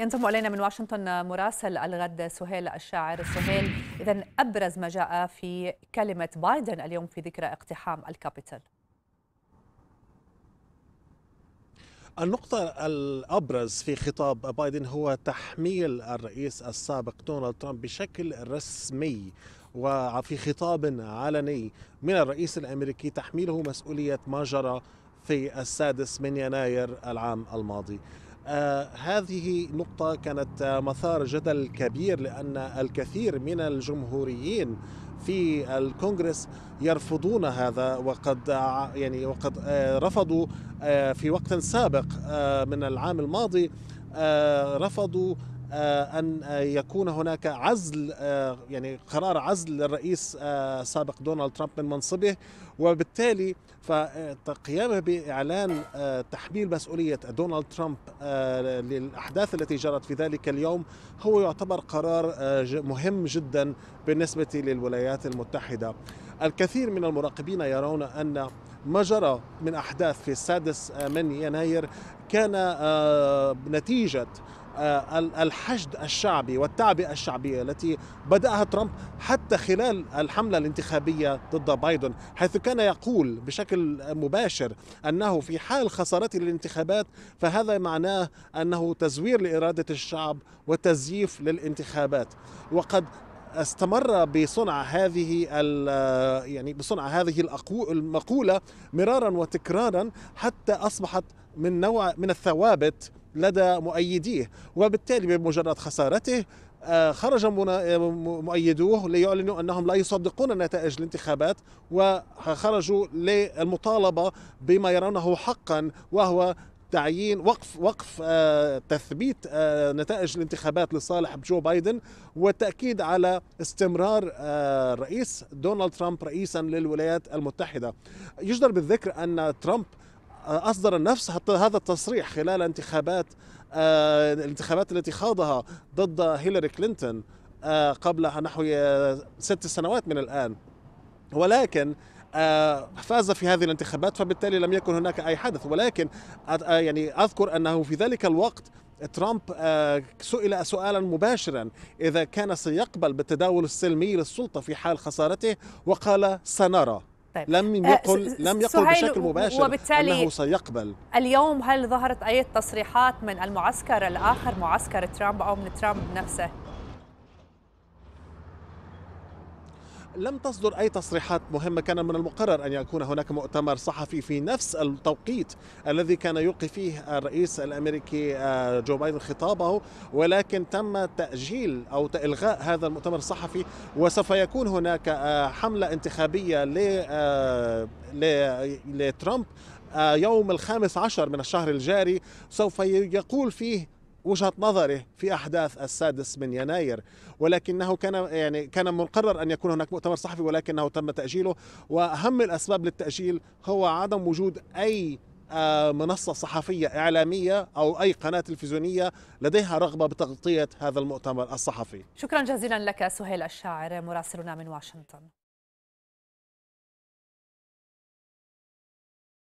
ينضم الينا من واشنطن مراسل الغد سهيل الشاعر سهيل اذا ابرز ما جاء في كلمه بايدن اليوم في ذكرى اقتحام الكابيتال النقطة الأبرز في خطاب بايدن هو تحميل الرئيس السابق دونالد ترامب بشكل رسمي وفي خطاب علني من الرئيس الأمريكي تحميله مسؤولية ما جرى في السادس من يناير العام الماضي آه، هذه نقطة كانت آه، مثار جدل كبير لأن الكثير من الجمهوريين في الكونغرس يرفضون هذا وقد آه، يعني وقد رفضوا في وقت سابق من العام الماضي رفضوا آه، ان يكون هناك عزل آه، يعني قرار عزل للرئيس السابق آه، دونالد ترامب من منصبه وبالتالي فقيامه باعلان تحميل مسؤوليه دونالد ترامب للاحداث التي جرت في ذلك اليوم هو يعتبر قرار مهم جدا بالنسبه للولايات المتحده. الكثير من المراقبين يرون ان ما جرى من احداث في السادس من يناير كان نتيجه آه، الحشد الشعبي والتعبئة الشعبية التي بدأها ترامب حتى خلال الحملة الانتخابية ضد بايدن حيث كان يقول بشكل مباشر أنه في حال خسارته للانتخابات فهذا معناه أنه تزوير لإرادة الشعب وتزييف للانتخابات وقد استمر بصنع هذه يعني بصنع هذه المقولة مرارا وتكرارا حتى أصبحت من نوع من الثوابت لدى مؤيديه وبالتالي بمجرد خسارته آه، خرج مؤيدوه ليعلنوا انهم لا يصدقون نتائج الانتخابات وخرجوا للمطالبه بما يرونه حقا وهو تعيين وقف وقف آه، تثبيت آه، نتائج الانتخابات لصالح جو بايدن والتاكيد على استمرار الرئيس دونالد ترامب رئيسا للولايات المتحده يجدر بالذكر ان ترامب اصدر النفس هذا التصريح خلال انتخابات آه، الانتخابات التي خاضها ضد هيلاري كلينتون آه، قبل نحو آه، ست سنوات من الان ولكن فاز في هذه الانتخابات فبالتالي لم يكن هناك اي حدث ولكن يعني اذكر انه في ذلك الوقت ترامب سئل سؤالا مباشرا اذا كان سيقبل بالتداول السلمي للسلطه في حال خسارته وقال سنرى طيب. لم آه، يقل لم يقل بشكل مباشر وبالتالي انه سيقبل اليوم هل ظهرت اي تصريحات من المعسكر الاخر معسكر ترامب او من ترامب نفسه لم تصدر أي تصريحات مهمة كان من المقرر أن يكون هناك مؤتمر صحفي في نفس التوقيت الذي كان يلقي فيه الرئيس الأمريكي آه، جو بايدن خطابه ولكن تم تأجيل أو إلغاء هذا المؤتمر الصحفي وسوف يكون هناك آه، حملة انتخابية آه، لترامب يوم الخامس عشر من الشهر الجاري سوف يقول فيه وجهه نظره في احداث السادس من يناير ولكنه كان يعني كان مقرر ان يكون هناك مؤتمر صحفي ولكنه تم تاجيله واهم الاسباب للتاجيل هو عدم وجود اي آه، منصه صحفيه اعلاميه او اي قناه تلفزيونيه لديها رغبه بتغطيه هذا المؤتمر الصحفي. شكرا جزيلا لك سهيل الشاعر مراسلنا من واشنطن.